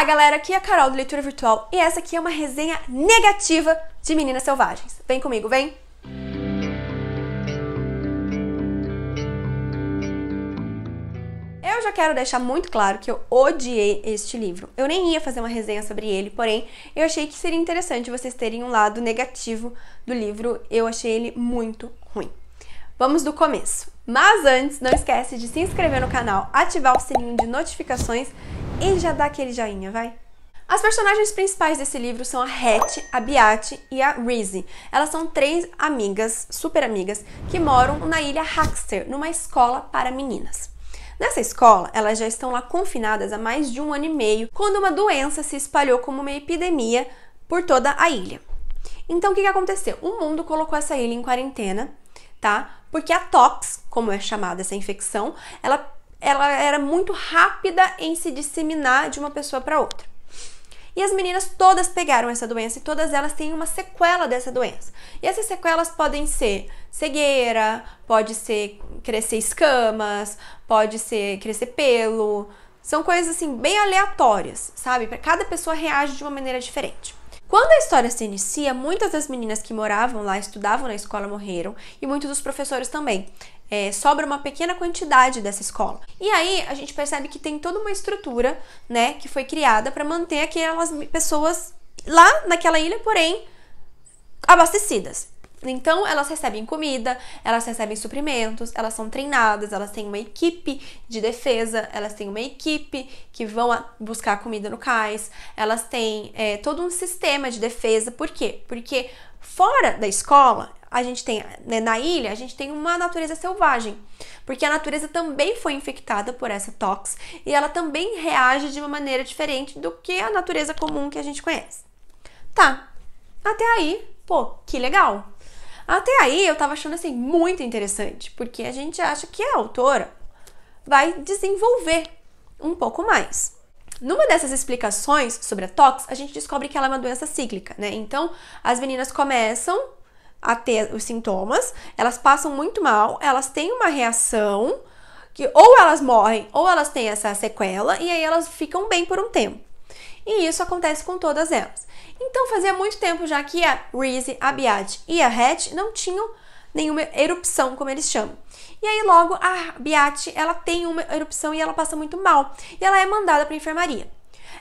Olá, galera! Aqui é a Carol do Leitura Virtual e essa aqui é uma resenha negativa de Meninas Selvagens. Vem comigo, vem! Eu já quero deixar muito claro que eu odiei este livro. Eu nem ia fazer uma resenha sobre ele, porém, eu achei que seria interessante vocês terem um lado negativo do livro. Eu achei ele muito ruim. Vamos do começo. Mas antes, não esquece de se inscrever no canal, ativar o sininho de notificações e já dar aquele joinha, vai? As personagens principais desse livro são a Hattie, a Beate e a Reese. Elas são três amigas, super amigas, que moram na ilha Haxter, numa escola para meninas. Nessa escola, elas já estão lá confinadas há mais de um ano e meio, quando uma doença se espalhou como uma epidemia por toda a ilha. Então, o que aconteceu? O mundo colocou essa ilha em quarentena tá? Porque a tox, como é chamada essa infecção, ela, ela era muito rápida em se disseminar de uma pessoa para outra. E as meninas todas pegaram essa doença e todas elas têm uma sequela dessa doença. E essas sequelas podem ser cegueira, pode ser crescer escamas, pode ser crescer pelo. São coisas assim bem aleatórias, sabe? Para cada pessoa reage de uma maneira diferente. Quando a história se inicia, muitas das meninas que moravam lá, estudavam na escola, morreram e muitos dos professores também. É, sobra uma pequena quantidade dessa escola. E aí a gente percebe que tem toda uma estrutura, né, que foi criada para manter aquelas pessoas lá naquela ilha, porém abastecidas. Então, elas recebem comida, elas recebem suprimentos, elas são treinadas, elas têm uma equipe de defesa, elas têm uma equipe que vão buscar comida no cais, elas têm é, todo um sistema de defesa. Por quê? Porque fora da escola, a gente tem, né, na ilha, a gente tem uma natureza selvagem, porque a natureza também foi infectada por essa tox e ela também reage de uma maneira diferente do que a natureza comum que a gente conhece. Tá, até aí, pô, que legal! Até aí eu tava achando assim muito interessante, porque a gente acha que a autora vai desenvolver um pouco mais. Numa dessas explicações sobre a tox, a gente descobre que ela é uma doença cíclica, né? Então, as meninas começam a ter os sintomas, elas passam muito mal, elas têm uma reação que ou elas morrem ou elas têm essa sequela e aí elas ficam bem por um tempo. E isso acontece com todas elas. Então fazia muito tempo já que a Reese, a Beat e a Hatch não tinham nenhuma erupção, como eles chamam. E aí logo a Beat ela tem uma erupção e ela passa muito mal, e ela é mandada para enfermaria.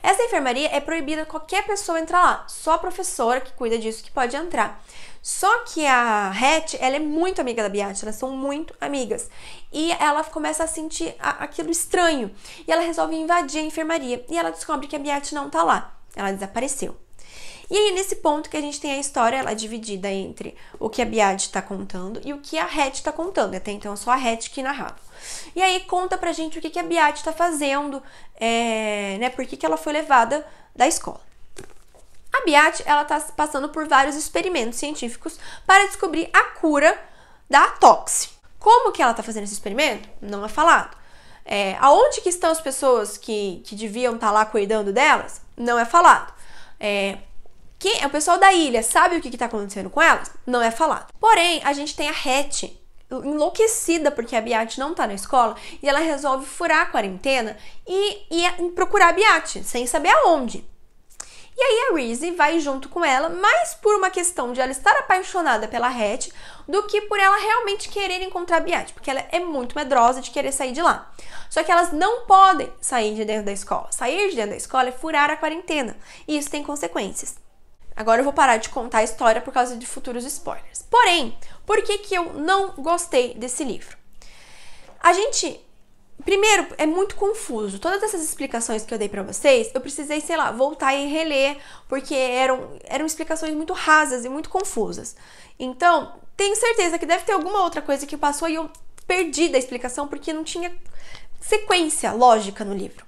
Essa enfermaria é proibida qualquer pessoa entrar lá, só a professora que cuida disso que pode entrar. Só que a Hatch, ela é muito amiga da Beat, elas são muito amigas. E ela começa a sentir aquilo estranho. E ela resolve invadir a enfermaria. E ela descobre que a Beat não tá lá. Ela desapareceu. E aí, nesse ponto que a gente tem a história ela é dividida entre o que a Biad está contando e o que a Het está contando. Até então, é só a Het que narrava. E aí, conta pra gente o que, que a Biad está fazendo, é, né? Por que, que ela foi levada da escola. A Biat ela está passando por vários experimentos científicos para descobrir a cura da toxi. Como que ela está fazendo esse experimento? Não é falado. É, aonde que estão as pessoas que, que deviam estar tá lá cuidando delas? Não é falado. É, quem, é o pessoal da ilha sabe o que está acontecendo com elas? Não é falado. Porém, a gente tem a Hattie, enlouquecida porque a Beate não está na escola e ela resolve furar a quarentena e, e procurar a Beate, sem saber aonde. E aí a Reese vai junto com ela, mais por uma questão de ela estar apaixonada pela Hattie do que por ela realmente querer encontrar a Beate, porque ela é muito medrosa de querer sair de lá. Só que elas não podem sair de dentro da escola. Sair de dentro da escola é furar a quarentena, e isso tem consequências. Agora eu vou parar de contar a história por causa de futuros spoilers. Porém, por que, que eu não gostei desse livro? A gente. Primeiro, é muito confuso. Todas essas explicações que eu dei para vocês, eu precisei, sei lá, voltar e reler, porque eram, eram explicações muito rasas e muito confusas. Então, tenho certeza que deve ter alguma outra coisa que passou e eu perdi da explicação porque não tinha sequência lógica no livro.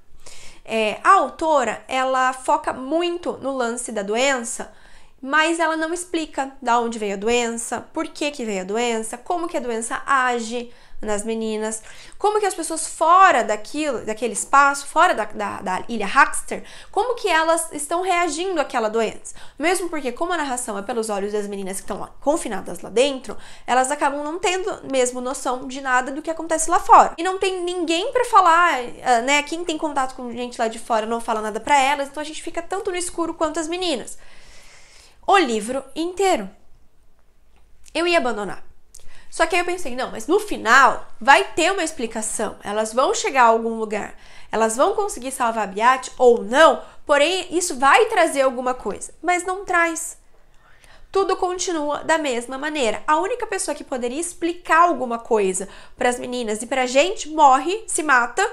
É, a autora ela foca muito no lance da doença mas ela não explica da onde veio a doença, por que, que veio a doença, como que a doença age nas meninas, como que as pessoas fora daquilo, daquele espaço, fora da, da, da ilha Haxter, como que elas estão reagindo àquela doença. Mesmo porque, como a narração é pelos olhos das meninas que estão confinadas lá dentro, elas acabam não tendo mesmo noção de nada do que acontece lá fora. E não tem ninguém para falar, ah, né? Quem tem contato com gente lá de fora não fala nada para elas, então a gente fica tanto no escuro quanto as meninas o livro inteiro. Eu ia abandonar. Só que aí eu pensei, não, mas no final vai ter uma explicação. Elas vão chegar a algum lugar. Elas vão conseguir salvar a ou não, porém isso vai trazer alguma coisa. Mas não traz. Tudo continua da mesma maneira. A única pessoa que poderia explicar alguma coisa para as meninas e para a gente morre, se mata,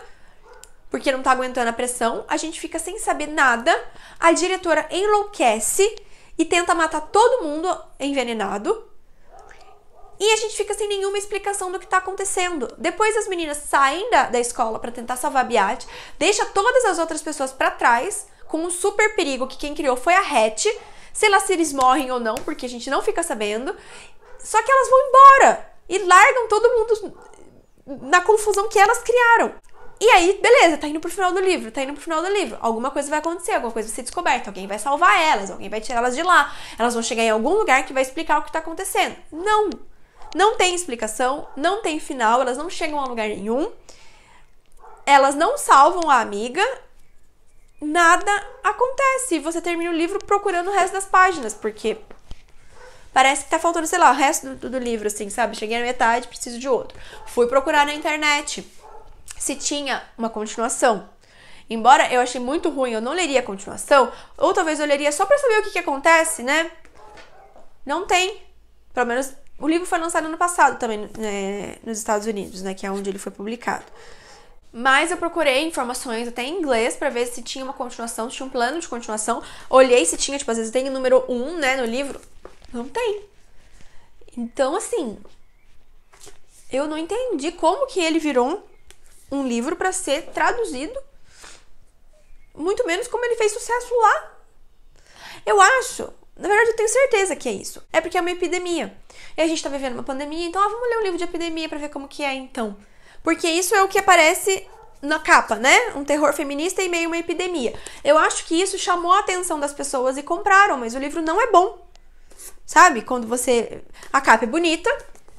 porque não tá aguentando a pressão. A gente fica sem saber nada. A diretora enlouquece e tenta matar todo mundo envenenado. E a gente fica sem nenhuma explicação do que está acontecendo. Depois as meninas saem da, da escola para tentar salvar a Biate, deixa todas as outras pessoas para trás, com um super perigo que quem criou foi a Hattie. Sei lá se eles morrem ou não, porque a gente não fica sabendo. Só que elas vão embora e largam todo mundo na confusão que elas criaram. E aí, beleza, tá indo pro final do livro, tá indo pro final do livro. Alguma coisa vai acontecer, alguma coisa vai ser descoberta, alguém vai salvar elas, alguém vai tirar elas de lá. Elas vão chegar em algum lugar que vai explicar o que tá acontecendo. Não! Não tem explicação, não tem final, elas não chegam a lugar nenhum. Elas não salvam a amiga, nada acontece. Você termina o livro procurando o resto das páginas, porque parece que tá faltando, sei lá, o resto do, do livro, assim, sabe? Cheguei na metade, preciso de outro. Fui procurar na internet se tinha uma continuação. Embora eu achei muito ruim, eu não leria a continuação, ou talvez eu leria só para saber o que, que acontece, né? Não tem. Pelo menos o livro foi lançado ano passado também né, nos Estados Unidos, né? Que é onde ele foi publicado. Mas eu procurei informações até em inglês para ver se tinha uma continuação, se tinha um plano de continuação. Olhei se tinha, tipo, às vezes tem o número 1, um, né, no livro. Não tem. Então, assim, eu não entendi como que ele virou um livro para ser traduzido, muito menos como ele fez sucesso lá. Eu acho, na verdade, eu tenho certeza que é isso. É porque é uma epidemia. E a gente tá vivendo uma pandemia, então ah, vamos ler um livro de epidemia para ver como que é então. Porque isso é o que aparece na capa, né? Um terror feminista e meio uma epidemia. Eu acho que isso chamou a atenção das pessoas e compraram, mas o livro não é bom. Sabe? Quando você. A capa é bonita,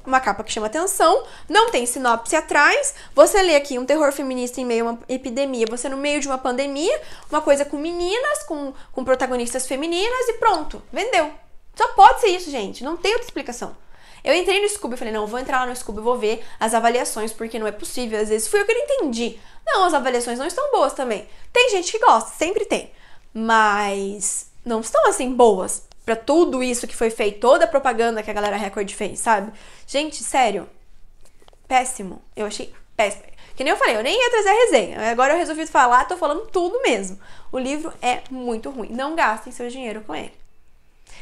uma capa que chama atenção, não tem sinopse atrás. Você lê aqui um terror feminista em meio a uma epidemia, você no meio de uma pandemia, uma coisa com meninas, com, com protagonistas femininas e pronto, vendeu. Só pode ser isso, gente, não tem outra explicação. Eu entrei no Scooby e falei, não, vou entrar lá no Scooby, vou ver as avaliações, porque não é possível. Às vezes fui eu que não entendi. Não, as avaliações não estão boas também. Tem gente que gosta, sempre tem. Mas não estão assim boas para tudo isso que foi feito, toda a propaganda que a galera Record fez, sabe? Gente, sério, péssimo. Eu achei péssimo. Que nem eu falei, eu nem ia trazer a resenha. Agora eu resolvi falar, tô falando tudo mesmo. O livro é muito ruim. Não gastem seu dinheiro com ele.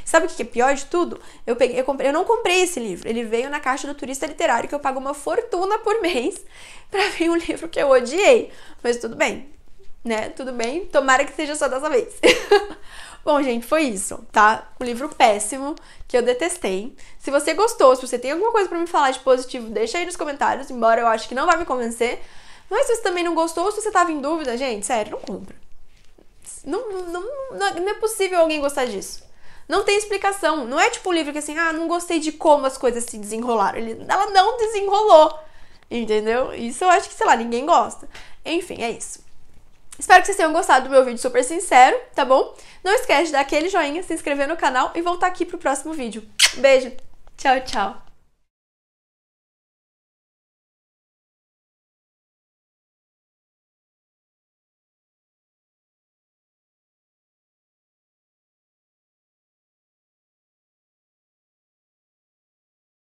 Sabe o que é pior de tudo? Eu, peguei, eu, comprei, eu não comprei esse livro. Ele veio na caixa do turista literário que eu pago uma fortuna por mês para ver um livro que eu odiei. Mas tudo bem, né? Tudo bem. Tomara que seja só dessa vez. Bom, gente, foi isso, tá? Um livro péssimo que eu detestei. Se você gostou, se você tem alguma coisa para me falar de positivo, deixa aí nos comentários, embora eu acho que não vai me convencer. Mas se você também não gostou, se você tava em dúvida, gente, sério, não compra. Não, não, não é possível alguém gostar disso. Não tem explicação. Não é tipo um livro que assim, ah, não gostei de como as coisas se desenrolaram. Ele, ela não desenrolou. Entendeu? Isso eu acho que, sei lá, ninguém gosta. Enfim, é isso. Espero que vocês tenham gostado do meu vídeo super sincero, tá bom? Não esquece de dar aquele joinha, se inscrever no canal e voltar aqui pro próximo vídeo. Beijo, tchau, tchau!